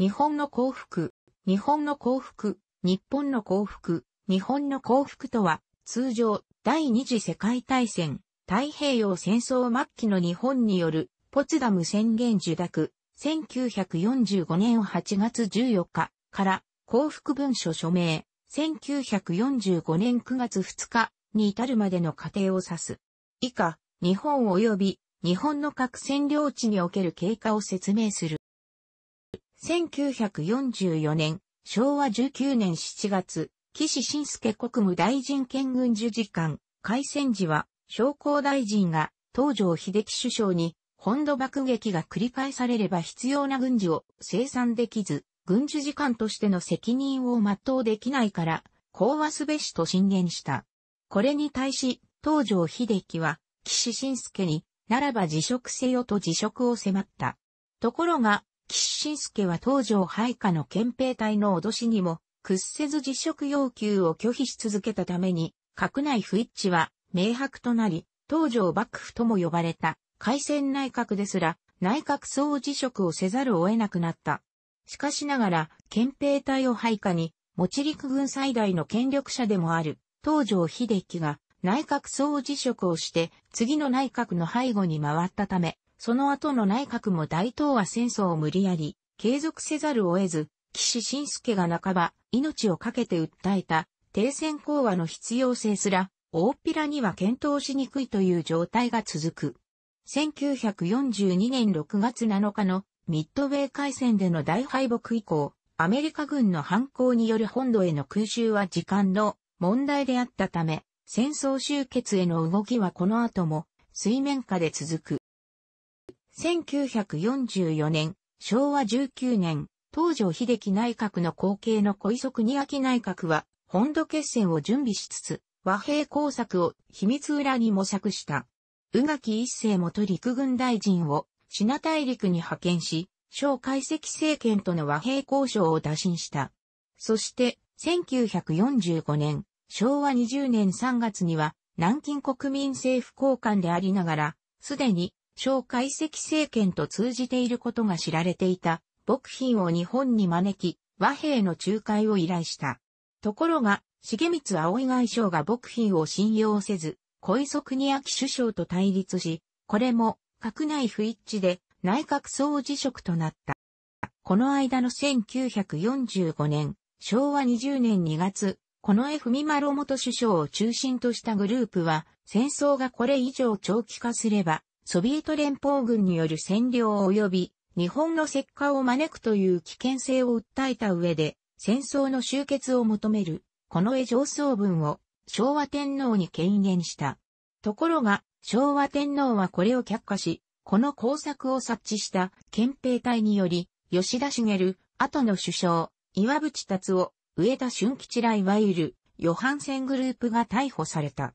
日本の幸福、日本の幸福、日本の幸福、日本の幸福とは、通常、第二次世界大戦、太平洋戦争末期の日本による、ポツダム宣言受諾、1945年8月14日から、幸福文書署名、1945年9月2日に至るまでの過程を指す。以下、日本及び日本の各占領地における経過を説明する。1944年、昭和19年7月、岸信介国務大臣兼軍事次官、開戦時は、商工大臣が、東条秀樹首相に、本土爆撃が繰り返されれば必要な軍事を生産できず、軍事次官としての責任を全うできないから、講和すべしと進言した。これに対し、東条秀樹は、岸信介に、ならば辞職せよと辞職を迫った。ところが、信介は東条配下の憲兵隊の脅しにも、屈せず辞職要求を拒否し続けたために、閣内不一致は明白となり、東条幕府とも呼ばれた、改選内閣ですら、内閣総辞職をせざるを得なくなった。しかしながら、憲兵隊を配下に、持陸軍最大の権力者でもある、東条秀樹が、内閣総辞職をして、次の内閣の背後に回ったため、その後の内閣も大東亜戦争を無理やり、継続せざるを得ず、岸信介が半ば、命を懸けて訴えた、停戦講和の必要性すら、大っぴらには検討しにくいという状態が続く。1942年6月7日のミッドウェー海戦での大敗北以降、アメリカ軍の反抗による本土への空襲は時間の問題であったため、戦争終結への動きはこの後も水面下で続く。1944年、昭和19年、東条秀樹内閣の後継の小磯国明内閣は、本土決戦を準備しつつ、和平工作を秘密裏に模索した。宇垣一世元陸軍大臣を、品大陸に派遣し、小解析政権との和平交渉を打診した。そして、1945年、昭和20年3月には、南京国民政府高官でありながら、すでに蒋介石政権と通じていることが知られていた、牧品を日本に招き、和平の仲介を依頼した。ところが、重光葵外相が牧品を信用せず、小磯国秋首相と対立し、これも、閣内不一致で、内閣総辞職となった。この間の1945年、昭和20年2月、この絵文丸元首相を中心としたグループは、戦争がこれ以上長期化すれば、ソビエト連邦軍による占領及び日本の石化を招くという危険性を訴えた上で、戦争の終結を求める、この絵上層文を昭和天皇に権限した。ところが、昭和天皇はこれを却下し、この工作を察知した憲兵隊により、吉田茂、後の首相、岩渕達夫、上田俊吉らいわゆる、ヨハンセングループが逮捕された。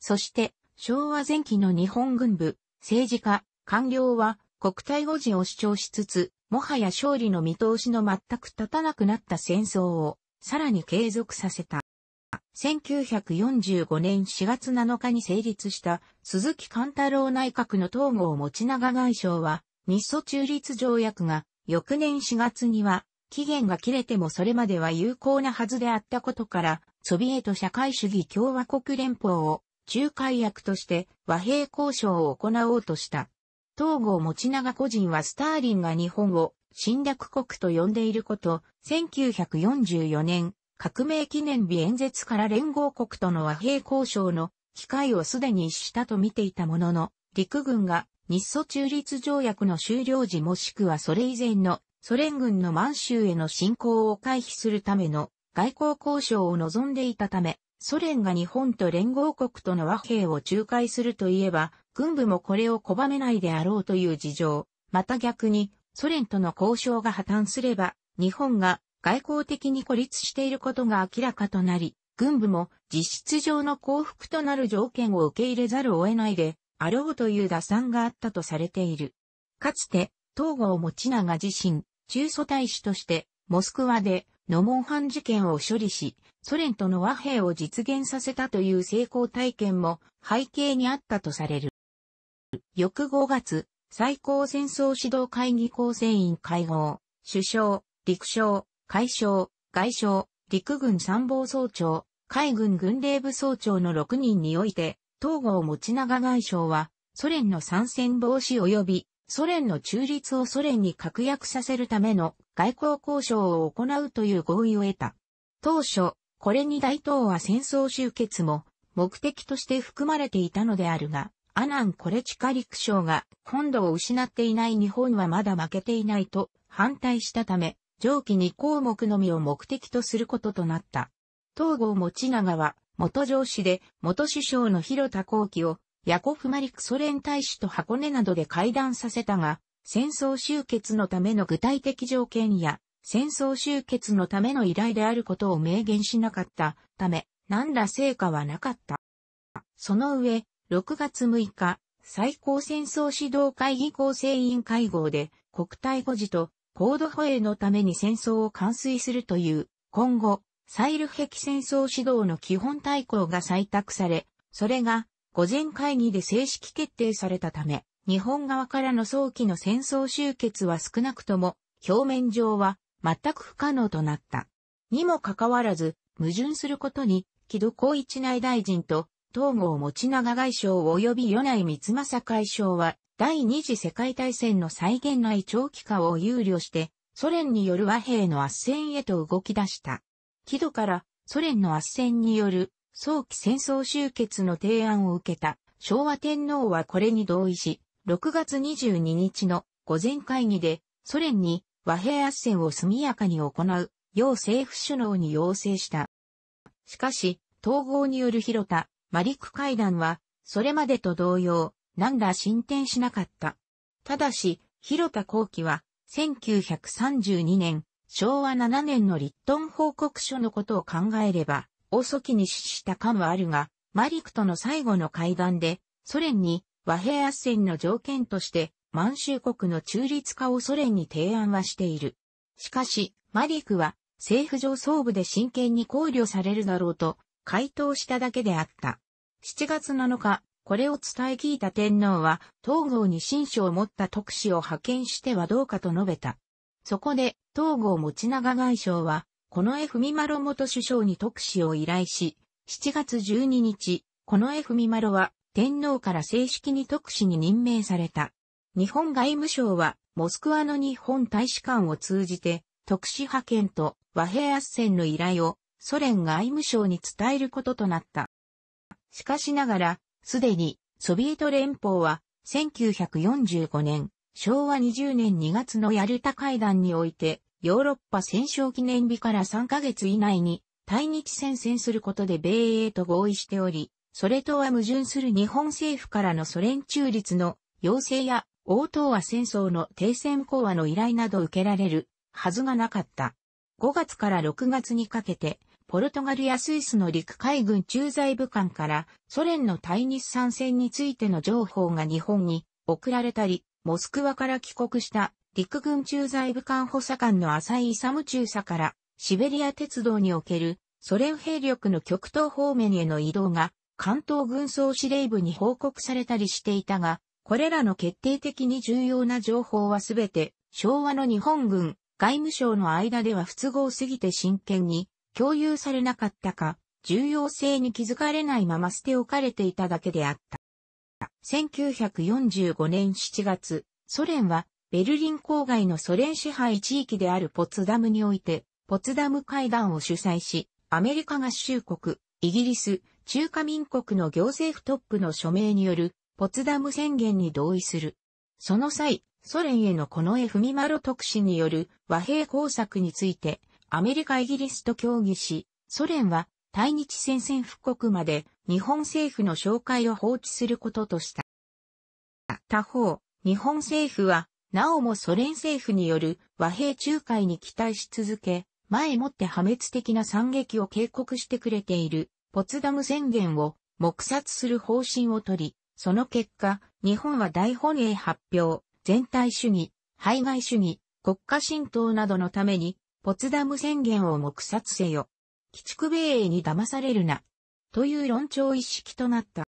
そして、昭和前期の日本軍部、政治家、官僚は国体護持を主張しつつ、もはや勝利の見通しの全く立たなくなった戦争を、さらに継続させた。1945年4月7日に成立した鈴木貫太郎内閣の統合持ち長外相は、日ソ中立条約が翌年4月には期限が切れてもそれまでは有効なはずであったことから、ソビエト社会主義共和国連邦を仲介役として和平交渉を行おうとした。東郷持長個人はスターリンが日本を侵略国と呼んでいること、1944年、革命記念日演説から連合国との和平交渉の機会をすでにしたと見ていたものの、陸軍が日ソ中立条約の終了時もしくはそれ以前のソ連軍の満州への侵攻を回避するための外交交渉を望んでいたため、ソ連が日本と連合国との和平を仲介するといえば、軍部もこれを拒めないであろうという事情、また逆に、ソ連との交渉が破綻すれば、日本が外交的に孤立していることが明らかとなり、軍部も実質上の降伏となる条件を受け入れざるを得ないで、あろうという打算があったとされている。かつて、東郷持長自身、中蘇大使として、モスクワでノモンハン事件を処理し、ソ連との和平を実現させたという成功体験も背景にあったとされる。翌5月、最高戦争指導会議構成員会合、首相、陸将、海将、外相、陸軍参謀総長、海軍軍令部総長の6人において、統合持長外相は、ソ連の参戦防止及びソ連の中立をソ連に確約させるための外交交渉を行うという合意を得た。当初、これに大東亜戦争終結も目的として含まれていたのであるが、アナン・コレチカ陸将が本土を失っていない日本はまだ負けていないと反対したため、上記2項目のみを目的とすることとなった。東郷持長は元上司で元首相の広田幸喜をヤコフ・マリクソ連大使と箱根などで会談させたが、戦争終結のための具体的条件や、戦争終結のための依頼であることを明言しなかったため、何ら成果はなかった。その上、6月6日、最高戦争指導会議構成委員会合で、国体護持と高度保衛のために戦争を完遂するという、今後、サイル壁戦争指導の基本大綱が採択され、それが午前会議で正式決定されたため、日本側からの早期の戦争終結は少なくとも、表面上は全く不可能となった。にもかかわらず、矛盾することに、木戸光一内大臣と、東郷持長外相及び米内光政外相は、第二次世界大戦の再現内長期化を憂慮して、ソ連による和平の圧戦へと動き出した。木戸からソ連の圧戦による早期戦争終結の提案を受けた昭和天皇はこれに同意し、6月22日の午前会議でソ連に和平圧戦を速やかに行う、要政府首脳に要請した。しかし、統合による広田、マリク会談は、それまでと同様、何ら進展しなかった。ただし、広田後期は、1932年、昭和7年の立頓報告書のことを考えれば、遅きに死した感はあるが、マリクとの最後の会談で、ソ連に和平斡旋の条件として、満州国の中立化をソ連に提案はしている。しかし、マリクは、政府上層部で真剣に考慮されるだろうと、回答しただけであった。7月7日、これを伝え聞いた天皇は、東郷に新書を持った特使を派遣してはどうかと述べた。そこで、東郷持長外相は、このフミマ丸元首相に特使を依頼し、7月12日、このフミマ丸は天皇から正式に特使に任命された。日本外務省は、モスクワの日本大使館を通じて、特使派遣と和平斡旋の依頼をソ連外務省に伝えることとなった。しかしながら、すでにソビエト連邦は1945年、昭和20年2月のヤルタ会談においてヨーロッパ戦勝記念日から3ヶ月以内に対日戦線することで米英と合意しており、それとは矛盾する日本政府からのソ連中立の要請や、応答は戦争の停戦講和の依頼など受けられるはずがなかった。5月から6月にかけて、ポルトガルやスイスの陸海軍駐在部官からソ連の対日参戦についての情報が日本に送られたり、モスクワから帰国した陸軍駐在部官補佐官の浅井勇中佐から、シベリア鉄道における、ソ連兵力の極東方面への移動が、関東軍総司令部に報告されたりしていたが、これらの決定的に重要な情報はすべて、昭和の日本軍、外務省の間では不都合すぎて真剣に共有されなかったか、重要性に気づかれないまま捨て置かれていただけであった。1945年7月、ソ連はベルリン郊外のソ連支配地域であるポツダムにおいて、ポツダム会談を主催し、アメリカ合衆国、イギリス、中華民国の行政府トップの署名による、ポツダム宣言に同意する。その際、ソ連へのこの絵文ロ特使による和平工作について、アメリカイギリスと協議し、ソ連は対日宣戦復刻まで日本政府の紹介を放置することとした。他方、日本政府はなおもソ連政府による和平仲介に期待し続け、前もって破滅的な惨劇を警告してくれているポツダム宣言を黙殺する方針をとり、その結果、日本は大本営発表、全体主義、排外主義、国家浸透などのために、ポツダム宣言を黙殺せよ。鬼畜米英に騙されるな。という論調一式となった。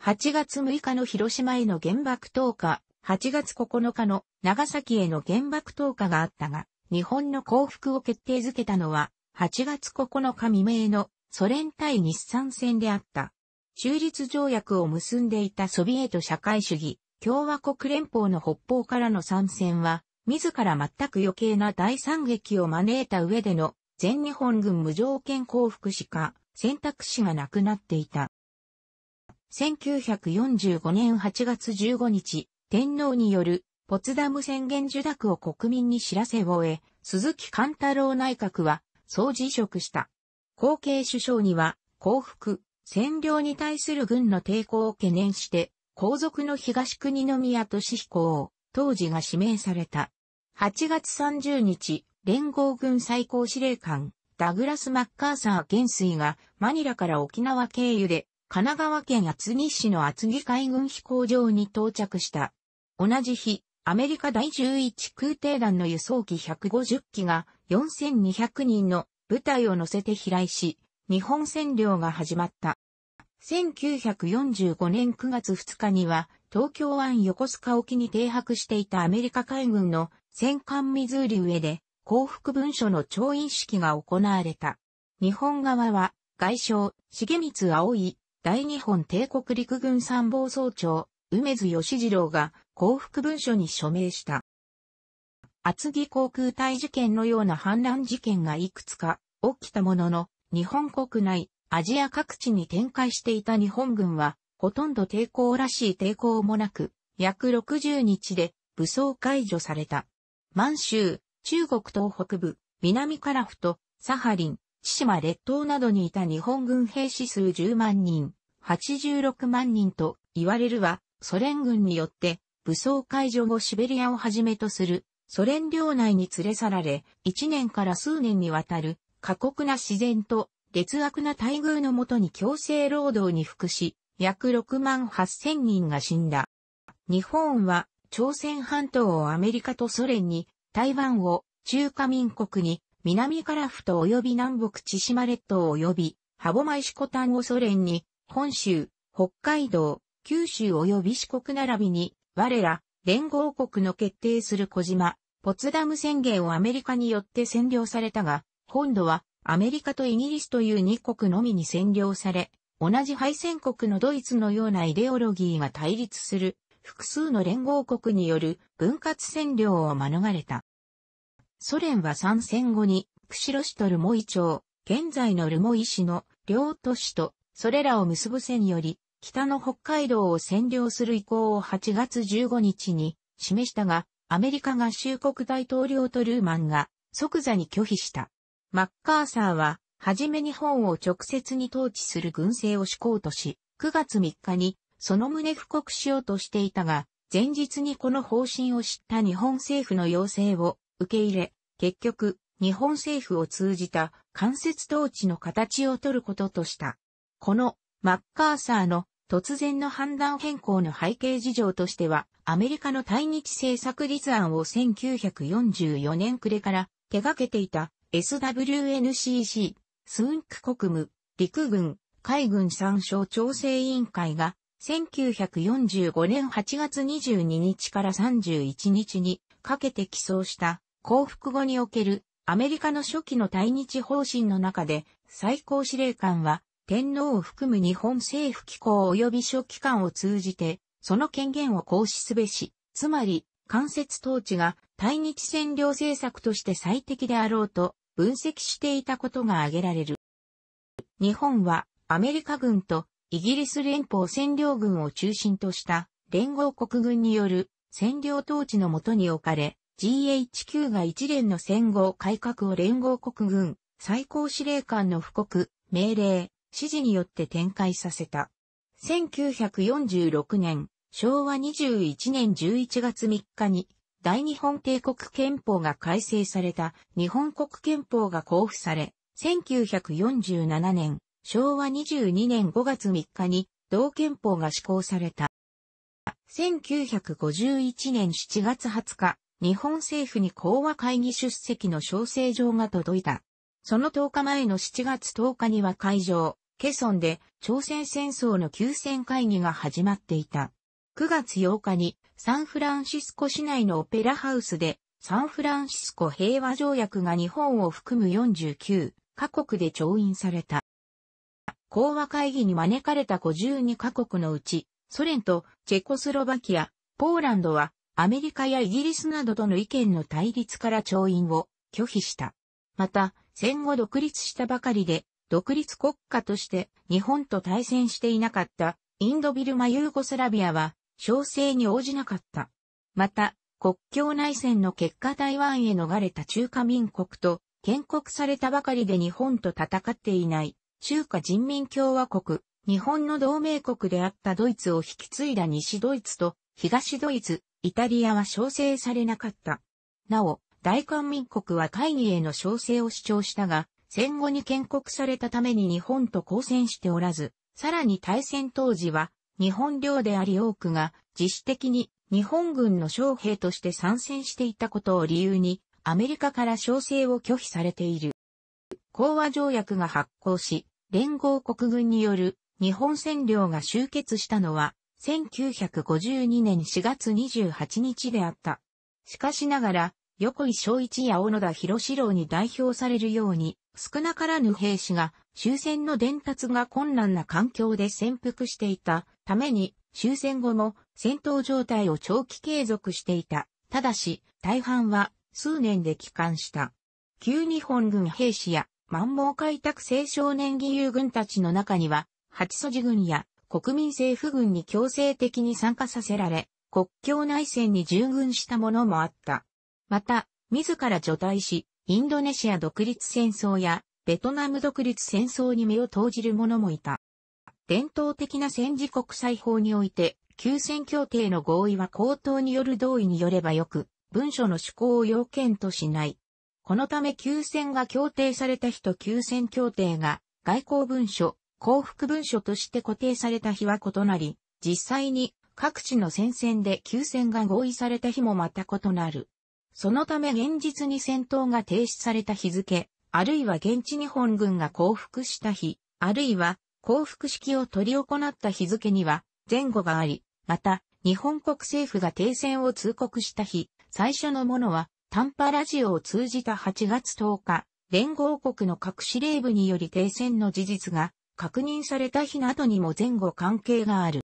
8月6日の広島への原爆投下8月9日の長崎への原爆投下があったが、日本の降伏を決定づけたのは、8月9日未明のソ連対日産戦であった。中立条約を結んでいたソビエト社会主義、共和国連邦の北方からの参戦は、自ら全く余計な大惨劇を招いた上での全日本軍無条件降伏しか選択肢がなくなっていた。1945年8月15日、天皇によるポツダム宣言受諾を国民に知らせを終え、鈴木貫太郎内閣は総辞職した。後継首相には降伏、占領に対する軍の抵抗を懸念して、皇族の東国宮俊彦を当時が指名された。8月30日、連合軍最高司令官、ダグラス・マッカーサー元帥がマニラから沖縄経由で神奈川県厚木市の厚木海軍飛行場に到着した。同じ日、アメリカ第11空挺団の輸送機150機が4200人の部隊を乗せて飛来し、日本占領が始まった。1945年9月2日には、東京湾横須賀沖に停泊していたアメリカ海軍の戦艦ミズーリ上で降伏文書の調印式が行われた。日本側は外相、重光葵、大日本帝国陸軍参謀総長、梅津義次郎が降伏文書に署名した。厚木航空隊事件のような反乱事件がいくつか起きたものの、日本国内、アジア各地に展開していた日本軍は、ほとんど抵抗らしい抵抗もなく、約60日で武装解除された。満州、中国東北部、南カラフト、サハリン、千島列島などにいた日本軍兵士数10万人、86万人と言われるは、ソ連軍によって武装解除後シベリアをはじめとするソ連領内に連れ去られ、1年から数年にわたる過酷な自然と劣悪な待遇のもとに強制労働に服し、約6万8000人が死んだ。日本は朝鮮半島をアメリカとソ連に、台湾を中華民国に、南樺太及び南北千島列島及び、歯舞コタンをソ連に、本州、北海道、九州及び四国並びに、我ら、連合国の決定する小島、ポツダム宣言をアメリカによって占領されたが、今度はアメリカとイギリスという2国のみに占領され、同じ敗戦国のドイツのようなイデオロギーが対立する複数の連合国による分割占領を免れた。ソ連は参戦後に、釧路市と留萌町、現在の留萌市の両都市と、それらを結ぶ線より、北の北海道を占領する意向を8月15日に示したが、アメリカ合衆国大統領とルーマンが即座に拒否した。マッカーサーは、はじめ日本を直接に統治する軍政を施行とし、9月3日にその旨布告しようとしていたが、前日にこの方針を知った日本政府の要請を受け入れ、結局、日本政府を通じた間接統治の形を取ることとした。このマッカーサーの突然の判断変更の背景事情としては、アメリカの対日政策立案を1944年暮れから手掛けていた SWNCC、スンク国務、陸軍、海軍参照調整委員会が1945年8月22日から31日にかけて起草した降伏後におけるアメリカの初期の対日方針の中で最高司令官は天皇を含む日本政府機構及び諸機関を通じて、その権限を行使すべし、つまり、間接統治が対日占領政策として最適であろうと分析していたことが挙げられる。日本はアメリカ軍とイギリス連邦占領軍を中心とした連合国軍による占領統治のもとに置かれ、GHQ が一連の戦後改革を連合国軍最高司令官の布告、命令、指示によって展開させた。1946年、昭和21年11月3日に、大日本帝国憲法が改正された日本国憲法が交付され、1947年、昭和22年5月3日に同憲法が施行された。1951年7月20日、日本政府に講和会議出席の招請状が届いた。その10日前の7月10日には会場、ケソンで朝鮮戦争の休戦会議が始まっていた。9月8日にサンフランシスコ市内のオペラハウスでサンフランシスコ平和条約が日本を含む49カ国で調印された。講和会議に招かれた52カ国のうち、ソ連とチェコスロバキア、ポーランドはアメリカやイギリスなどとの意見の対立から調印を拒否した。また、戦後独立したばかりで独立国家として日本と対戦していなかったインドビルマユーゴスラビアは調整に応じなかった。また、国境内戦の結果台湾へ逃れた中華民国と建国されたばかりで日本と戦っていない中華人民共和国、日本の同盟国であったドイツを引き継いだ西ドイツと東ドイツ、イタリアは招請されなかった。なお、大韓民国は会議への招請を主張したが、戦後に建国されたために日本と交戦しておらず、さらに大戦当時は日本領であり多くが自主的に日本軍の将兵として参戦していたことを理由にアメリカから招請を拒否されている。講和条約が発効し、連合国軍による日本占領が終結したのは1952年4月28日であった。しかしながら、横井正一や小野田博士郎に代表されるように、少なからぬ兵士が終戦の伝達が困難な環境で潜伏していたために、終戦後も戦闘状態を長期継続していた。ただし、大半は数年で帰還した。旧日本軍兵士や満蒙開拓青少年義勇軍たちの中には、八祖寺軍や国民政府軍に強制的に参加させられ、国境内戦に従軍したものもあった。また、自ら除隊し、インドネシア独立戦争やベトナム独立戦争に目を投じる者もいた。伝統的な戦時国際法において、休戦協定の合意は口頭による同意によればよく、文書の施行を要件としない。このため休戦が協定された日と休戦協定が外交文書、幸福文書として固定された日は異なり、実際に各地の戦線で休戦が合意された日もまた異なる。そのため現実に戦闘が停止された日付、あるいは現地日本軍が降伏した日、あるいは降伏式を取り行った日付には前後があり、また、日本国政府が停戦を通告した日、最初のものは、短波ラジオを通じた8月10日、連合国の各司令部により停戦の事実が確認された日などにも前後関係がある。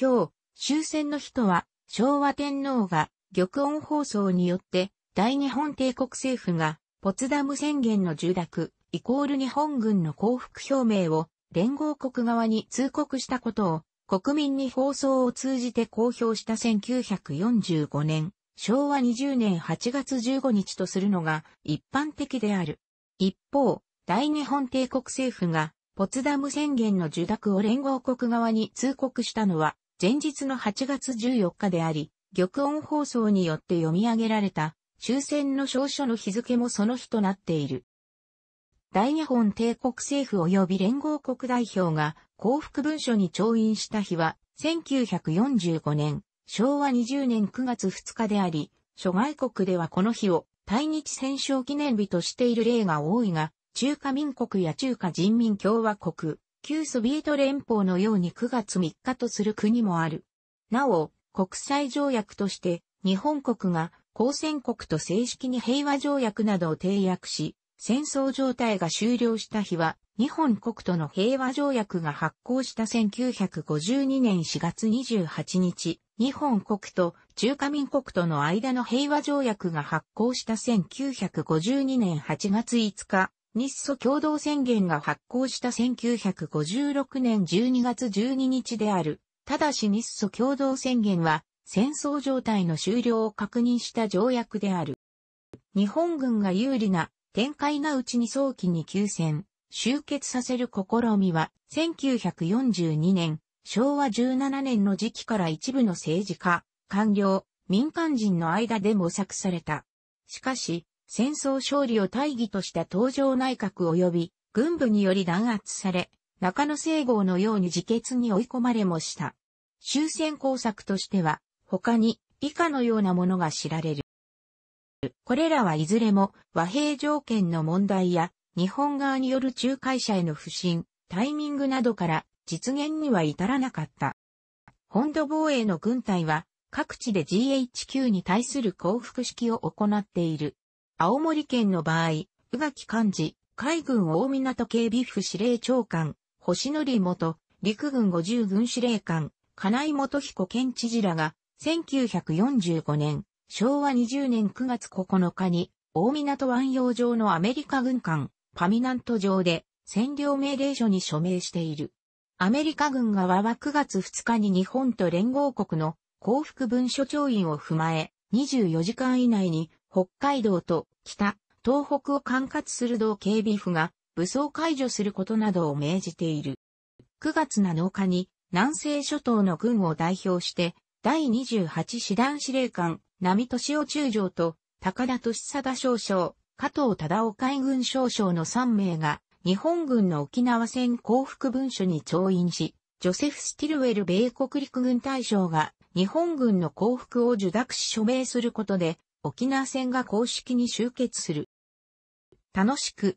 今日、終戦の日とは、昭和天皇が玉音放送によって、大日本帝国政府が、ポツダム宣言の受諾、イコール日本軍の降伏表明を、連合国側に通告したことを、国民に放送を通じて公表した1945年、昭和20年8月15日とするのが一般的である。一方、大日本帝国政府が、ポツダム宣言の受諾を連合国側に通告したのは、前日の8月14日であり、玉音放送によって読み上げられた、終戦の証書の日付もその日となっている。大日本帝国政府及び連合国代表が幸福文書に調印した日は、1945年、昭和20年9月2日であり、諸外国ではこの日を対日戦勝記念日としている例が多いが、中華民国や中華人民共和国、旧ソビエト連邦のように9月3日とする国もある。なお、国際条約として、日本国が交戦国と正式に平和条約などを締約し、戦争状態が終了した日は、日本国との平和条約が発効した1952年4月28日、日本国と中華民国との間の平和条約が発効した1952年8月5日、日ソ共同宣言が発効した1956年12月12日である。ただし日ソ共同宣言は戦争状態の終了を確認した条約である。日本軍が有利な展開なうちに早期に休戦、終結させる試みは1942年、昭和17年の時期から一部の政治家、官僚、民間人の間で模索された。しかし、戦争勝利を大義とした東条内閣及び軍部により弾圧され、中野聖号のように自決に追い込まれもした。終戦工作としては、他に以下のようなものが知られる。これらはいずれも和平条件の問題や日本側による仲介者への不信、タイミングなどから実現には至らなかった。本土防衛の軍隊は各地で GHQ に対する降伏式を行っている。青森県の場合、宇垣幹事、海軍大港警備府司令長官、星則元、陸軍五十軍司令官、金井元彦県知事らが、1945年、昭和20年9月9日に、大港湾洋上のアメリカ軍艦、パミナント上で、占領命令書に署名している。アメリカ軍側は9月2日に日本と連合国の幸福文書調印を踏まえ、24時間以内に北海道と北、東北を管轄する道警備府が武装解除することなどを命じている。9月7日に南西諸島の軍を代表して第28師団司令官、並俊夫中将と高田俊貞少将、加藤忠雄海軍少将の3名が日本軍の沖縄戦降伏文書に調印し、ジョセフ・スティルウェル米国陸軍大将が日本軍の降伏を受諾し署名することで沖縄戦が公式に終結する。楽しく